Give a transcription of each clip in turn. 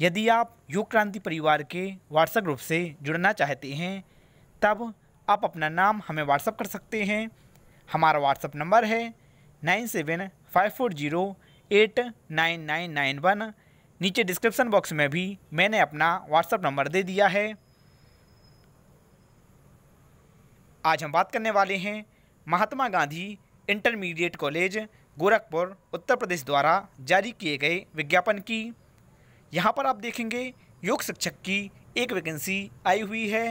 यदि आप योग क्रांति परिवार के व्हाट्सएप ग्रुप से जुड़ना चाहते हैं तब आप अपना नाम हमें व्हाट्सअप कर सकते हैं हमारा व्हाट्सअप नंबर है nine seven five four zero eight nine nine nine one नीचे डिस्क्रिप्सन बॉक्स में भी मैंने अपना व्हाट्सएप नंबर दे दिया है आज हम बात करने वाले हैं महात्मा गांधी इंटरमीडिएट कॉलेज गोरखपुर उत्तर प्रदेश द्वारा जारी किए गए विज्ञापन की यहाँ पर आप देखेंगे योग शिक्षक की एक वैकेंसी आई हुई है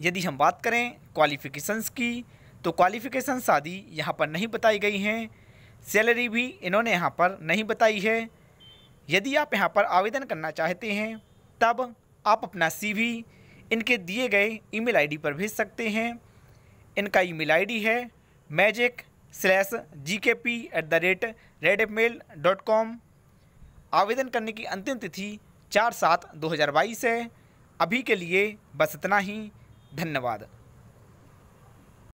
यदि हम बात करें क्वालिफ़िकेशंस की तो क्वालिफ़िकेशन शादी यहाँ पर नहीं बताई गई हैं सैलरी भी इन्होंने यहाँ पर नहीं बताई है यदि आप यहाँ पर आवेदन करना चाहते हैं तब आप अपना सी इनके दिए गए ईमेल आईडी पर भेज सकते हैं इनका ईमेल आईडी है magic slash G K P at the rate red mail dot com आवेदन करने की अंतिम तिथि चार सात दो हज़ार बाईस है अभी के लिए बस इतना ही धन्यवाद